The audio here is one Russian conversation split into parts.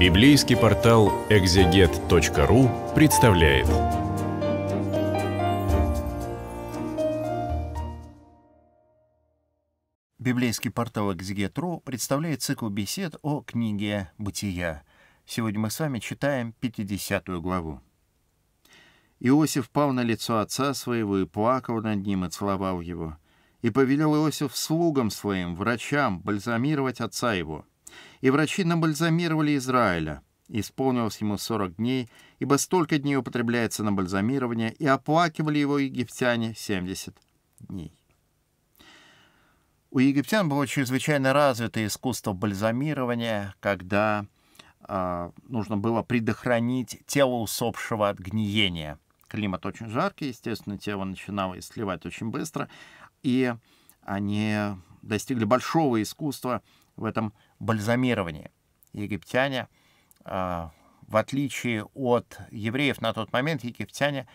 Библейский портал экзегет.ру представляет. Библейский портал экзегет.ру представляет цикл бесед о книге «Бытия». Сегодня мы с вами читаем 50 главу. Иосиф пал на лицо отца своего и плакал над ним и целовал его. И повелел Иосиф слугам своим, врачам, бальзамировать отца его — и врачи набальзамировали Израиля. Исполнилось ему 40 дней, ибо столько дней употребляется на бальзамирование, и оплакивали его египтяне 70 дней. У египтян было чрезвычайно развитое искусство бальзамирования, когда э, нужно было предохранить тело усопшего от гниения. Климат очень жаркий, естественно, тело начинало сливать очень быстро, и они достигли большого искусства в этом бальзамирование. Египтяне, а, в отличие от евреев на тот момент, египтяне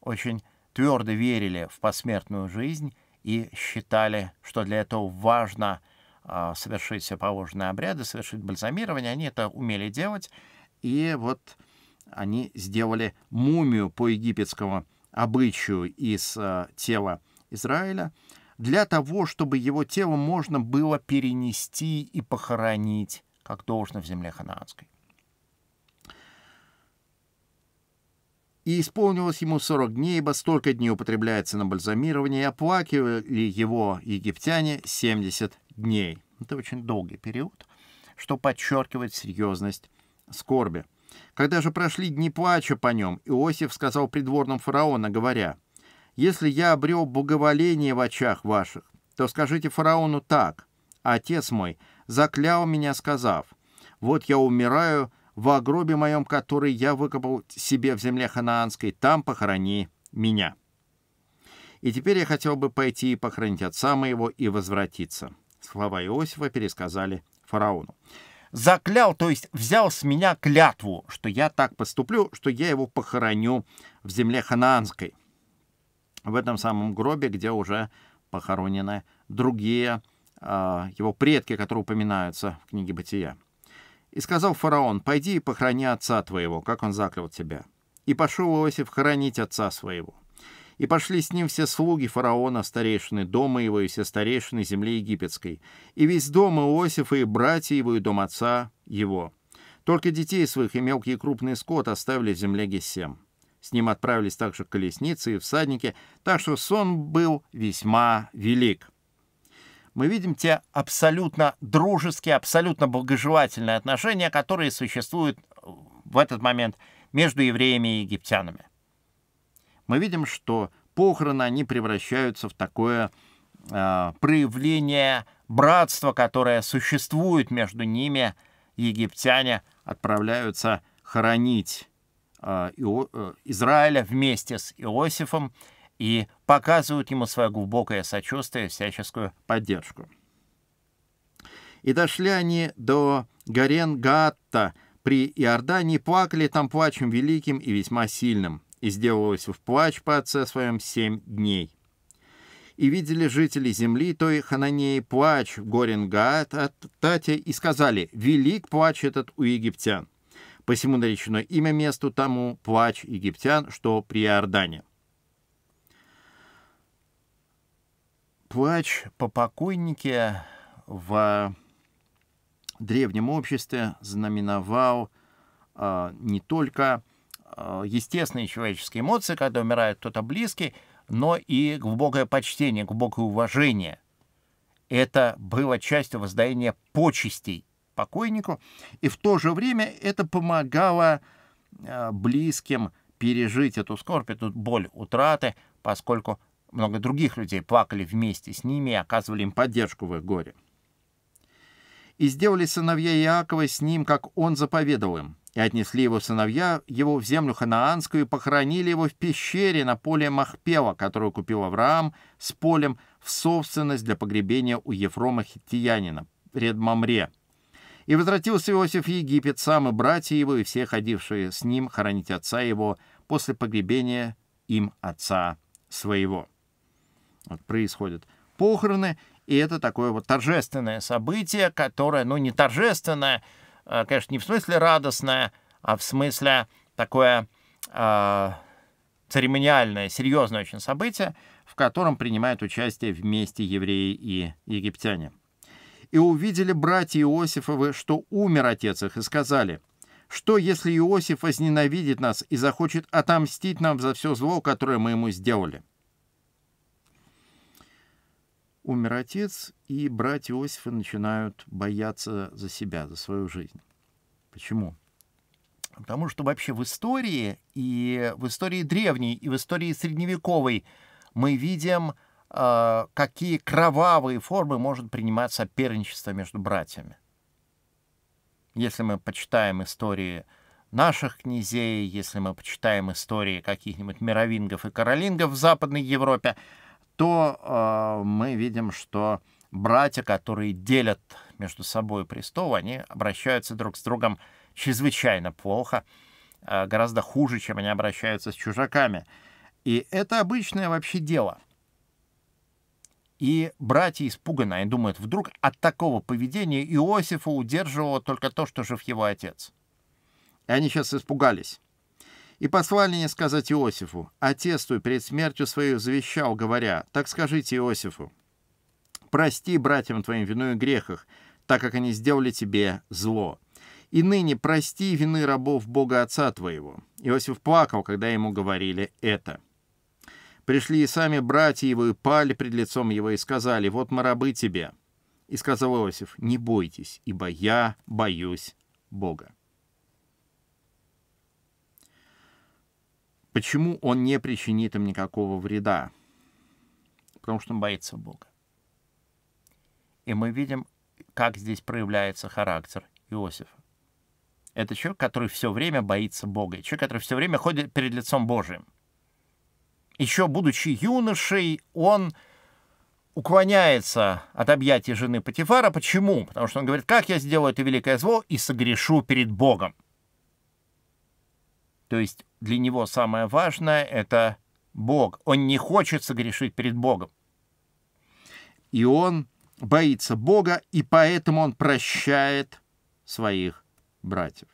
очень твердо верили в посмертную жизнь и считали, что для этого важно а, совершить все положенные обряды, совершить бальзамирование. Они это умели делать. И вот они сделали мумию по египетскому обычаю из а, тела Израиля для того, чтобы его тело можно было перенести и похоронить, как должно в земле ханаанской. И исполнилось ему сорок дней, ибо столько дней употребляется на бальзамирование, и оплакивали его египтяне 70 дней. Это очень долгий период, что подчеркивает серьезность скорби. Когда же прошли дни плача по нем, Иосиф сказал придворным фараона, говоря — если я обрел боговоление в очах ваших, то скажите фараону так. Отец мой заклял меня, сказав, «Вот я умираю в гробе моем, который я выкопал себе в земле ханаанской, там похорони меня». И теперь я хотел бы пойти и похоронить отца моего и возвратиться. Слова Иосифа пересказали фараону. Заклял, то есть взял с меня клятву, что я так поступлю, что я его похороню в земле ханаанской в этом самом гробе, где уже похоронены другие э, его предки, которые упоминаются в книге «Бытия». «И сказал фараон, пойди и похорони отца твоего, как он заклял тебя. И пошел Иосиф хоронить отца своего. И пошли с ним все слуги фараона, старейшины дома его и все старейшины земли египетской, и весь дом Иосифа и братья его и дом отца его. Только детей своих и мелкий и крупный скот оставили в земле Гесем. С ним отправились также колесницы и всадники, так что сон был весьма велик. Мы видим те абсолютно дружеские, абсолютно благожелательные отношения, которые существуют в этот момент между евреями и египтянами. Мы видим, что похороны, они превращаются в такое э, проявление братства, которое существует между ними. Египтяне отправляются хоронить Э, э, Израиля вместе с Иосифом и показывают ему свое глубокое сочувствие всяческую поддержку. И дошли они до Гарен-Гаатта при Иордании, плакали там плачем великим и весьма сильным. И сделалось в плач по отце своем семь дней. И видели жители земли, то и Хананеи, плач в Горен-Гаатте, и сказали, «Велик плач этот у египтян». Посему наречено имя месту тому плач египтян, что при Иордане. Плач по покойнике в древнем обществе знаменовал э, не только э, естественные человеческие эмоции, когда умирает кто-то близкий, но и глубокое почтение, глубокое уважение. Это было частью воздаяния почестей покойнику, и в то же время это помогало э, близким пережить эту скорбь, эту боль утраты, поскольку много других людей плакали вместе с ними и оказывали им поддержку в их горе. И сделали сыновья Иакова с ним, как он заповедовал им, и отнесли его сыновья его в землю ханаанскую и похоронили его в пещере на поле Махпела, которую купил Авраам с полем в собственность для погребения у Ефрома Хиттиянина, Редмамре, и возвратился Иосиф в Египет, сам и братья его, и все, ходившие с ним, хоронить отца его после погребения им отца своего. Вот происходят похороны, и это такое вот торжественное событие, которое, ну, не торжественное, а, конечно, не в смысле радостное, а в смысле такое а, церемониальное, серьезное очень событие, в котором принимают участие вместе евреи и египтяне. И увидели братья Иосифовы, что умер отец их, и сказали, «Что, если Иосиф возненавидит нас и захочет отомстить нам за все зло, которое мы ему сделали?» Умер отец, и братья Иосифа начинают бояться за себя, за свою жизнь. Почему? Потому что вообще в истории, и в истории древней, и в истории средневековой мы видим а, какие кровавые формы может принимать соперничество между братьями. Если мы почитаем истории наших князей, если мы почитаем истории каких-нибудь мировингов и каролингов в Западной Европе, то э, мы видим, что братья, которые делят между собой престол, они обращаются друг с другом чрезвычайно плохо, э, гораздо хуже, чем они обращаются с чужаками. И это обычное вообще дело — и братья испуганы они думают, вдруг от такого поведения Иосифа удерживало только то, что жив его отец. И они сейчас испугались. И послали не сказать Иосифу, отец твой перед смертью свою завещал, говоря, так скажите Иосифу, прости братьям твоим вину и грехах, так как они сделали тебе зло. И ныне прости вины рабов Бога Отца твоего. Иосиф плакал, когда ему говорили это. Пришли и сами братья его, и пали пред лицом его, и сказали, «Вот мы рабы тебе». И сказал Иосиф, «Не бойтесь, ибо я боюсь Бога». Почему он не причинит им никакого вреда? Потому что он боится Бога. И мы видим, как здесь проявляется характер Иосифа. Это человек, который все время боится Бога, человек, который все время ходит перед лицом Божиим. Еще будучи юношей, он уклоняется от объятий жены Патифара. Почему? Потому что он говорит, как я сделаю это великое зло и согрешу перед Богом. То есть для него самое важное — это Бог. Он не хочет согрешить перед Богом. И он боится Бога, и поэтому он прощает своих братьев.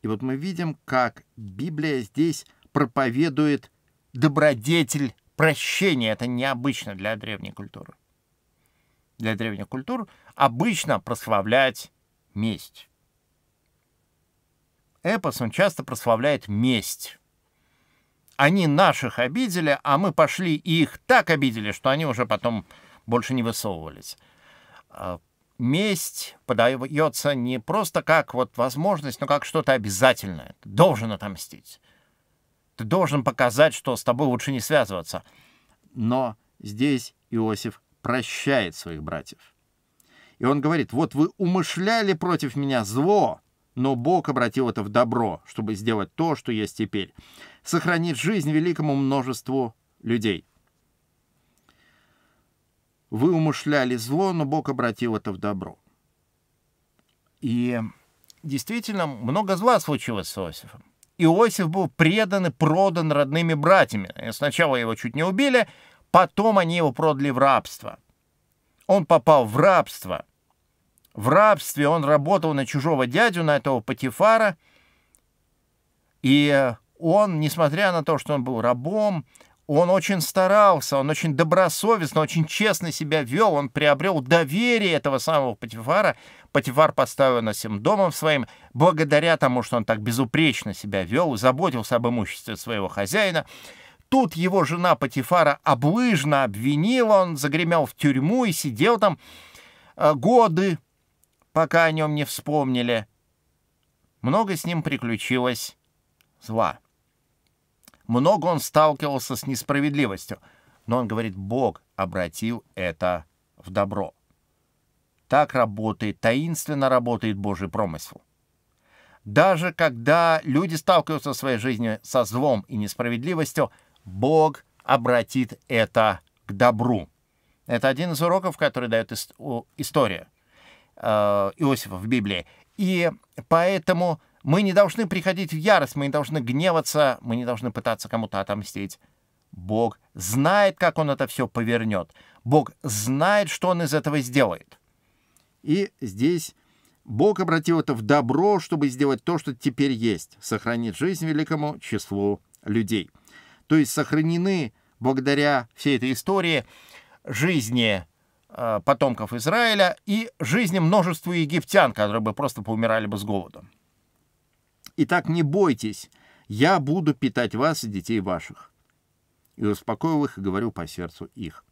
И вот мы видим, как Библия здесь проповедует добродетель прощения. Это необычно для древней культуры. Для древних культур обычно прославлять месть. Эпос, он часто прославляет месть. Они наших обидели, а мы пошли и их так обидели, что они уже потом больше не высовывались а, месть подается не просто как вот возможность, но как что-то обязательное. Ты должен отомстить. Ты должен показать, что с тобой лучше не связываться. Но здесь Иосиф прощает своих братьев. И он говорит, вот вы умышляли против меня зло, но Бог обратил это в добро, чтобы сделать то, что есть теперь. Сохранить жизнь великому множеству людей. Вы умышляли зло, но Бог обратил это в добро. И действительно, много зла случилось с Иосифом. Иосиф был предан и продан родными братьями. Сначала его чуть не убили, потом они его продали в рабство. Он попал в рабство. В рабстве он работал на чужого дядю, на этого Патифара. И он, несмотря на то, что он был рабом, он очень старался, он очень добросовестно, очень честно себя вел, он приобрел доверие этого самого Патифара. Патифар поставил на всем домом своим, благодаря тому, что он так безупречно себя вел, заботился об имуществе своего хозяина. Тут его жена Патифара облыжно обвинила, он загремел в тюрьму и сидел там э, годы, пока о нем не вспомнили. Много с ним приключилось зла много он сталкивался с несправедливостью. Но он говорит, Бог обратил это в добро. Так работает, таинственно работает Божий промысел. Даже когда люди сталкиваются в своей жизни со злом и несправедливостью, Бог обратит это к добру. Это один из уроков, который дает история э, Иосифа в Библии. И поэтому мы не должны приходить в ярость, мы не должны гневаться, мы не должны пытаться кому-то отомстить. Бог знает, как Он это все повернет. Бог знает, что Он из этого сделает. И здесь Бог обратил это в добро, чтобы сделать то, что теперь есть, сохранить жизнь великому числу людей. То есть сохранены благодаря всей этой истории жизни э, потомков Израиля и жизни множеству египтян, которые бы просто поумирали бы с голодом. Итак, не бойтесь, я буду питать вас и детей ваших». И успокоил их и говорю по сердцу их.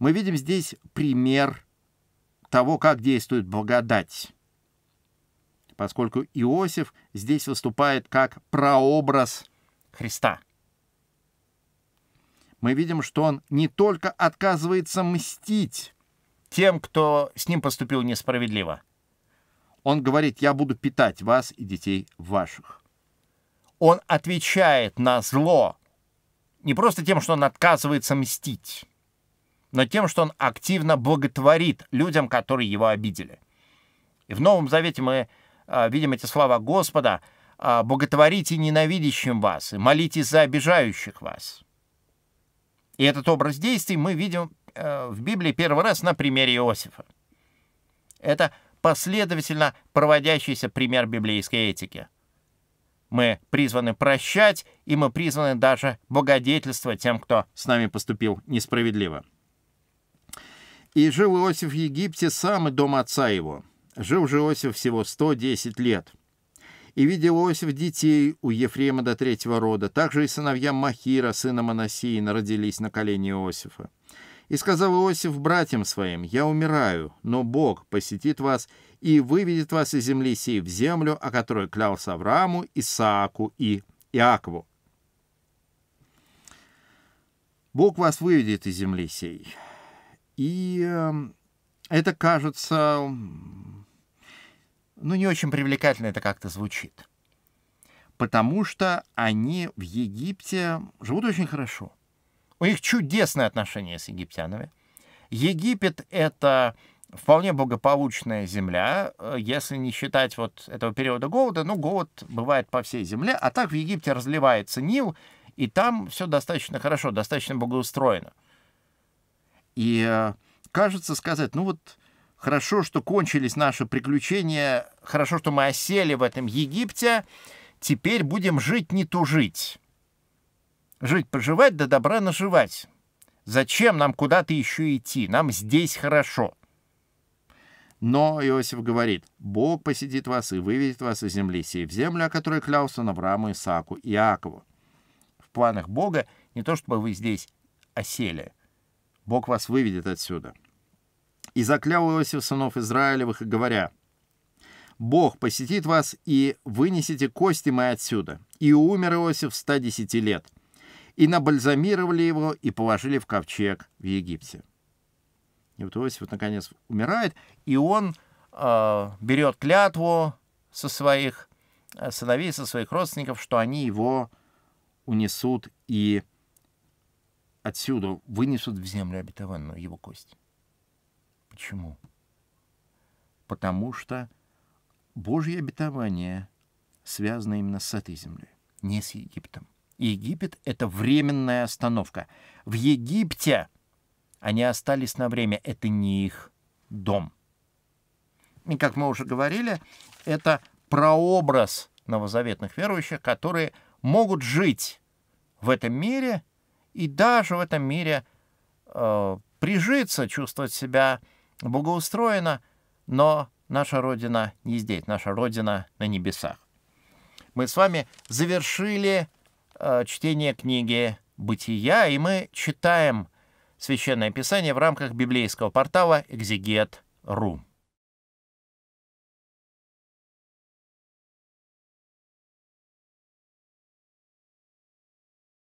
Мы видим здесь пример того, как действует благодать поскольку Иосиф здесь выступает как прообраз Христа. Мы видим, что он не только отказывается мстить тем, кто с ним поступил несправедливо, он говорит, я буду питать вас и детей ваших. Он отвечает на зло не просто тем, что он отказывается мстить, но тем, что он активно благотворит людям, которые его обидели. И в Новом Завете мы а, видим эти слова Господа э, «Боготворите ненавидящим вас и молитесь за обижающих вас». И этот образ действий мы видим э, в Библии первый раз на примере Иосифа. Это последовательно проводящийся пример библейской этики. Мы призваны прощать, и мы призваны даже благодетельствовать тем, кто с нами поступил несправедливо. «И жил Иосиф в Египте сам и дом отца его. Жил же Иосиф всего 110 лет. И видел Иосиф детей у Ефрема до третьего рода. Также и сыновья Махира, сына Манасиина, родились на колени Иосифа. И сказал Иосиф братьям своим, «Я умираю, но Бог посетит вас и выведет вас из земли сей в землю, о которой клялся Аврааму, Исааку и Иакову». Бог вас выведет из земли сей. И эм, это кажется, ну, не очень привлекательно это как-то звучит. Потому что они в Египте живут очень хорошо. У них чудесные отношения с египтянами. Египет — это вполне благополучная земля, э, если не считать вот этого периода голода. Ну, голод бывает по всей земле, а так в Египте разливается Нил, и там все достаточно хорошо, достаточно благоустроено. И э, кажется сказать, ну вот хорошо, что кончились наши приключения, хорошо, что мы осели в этом Египте, теперь будем жить не тужить. Жить-поживать, да добра наживать. Зачем нам куда-то еще идти? Нам здесь хорошо. Но Иосиф говорит, Бог посетит вас и выведет вас из земли сей в землю, о которой клялся Навраму, Исааку и Иакову. В планах Бога не то, чтобы вы здесь осели. Бог вас выведет отсюда. И заклял Иосиф сынов Израилевых, говоря, «Бог посетит вас, и вынесете кости мои отсюда». И умер Иосиф 110 лет и набальзамировали его и положили в ковчег в Египте. И вот Иосиф, наконец, умирает, и он э, берет клятву со своих э, сыновей, со своих родственников, что они его унесут и отсюда вынесут в землю обетованную его кость. Почему? Потому что Божье обетование связано именно с этой землей, не с Египтом. Египет — это временная остановка. В Египте они остались на время. Это не их дом. И, как мы уже говорили, это прообраз новозаветных верующих, которые могут жить в этом мире и даже в этом мире э, прижиться, чувствовать себя благоустроено. но наша Родина не здесь, наша Родина на небесах. Мы с вами завершили Э, чтение книги «Бытия», и мы читаем Священное Писание в рамках библейского портала «Экзегет.ру».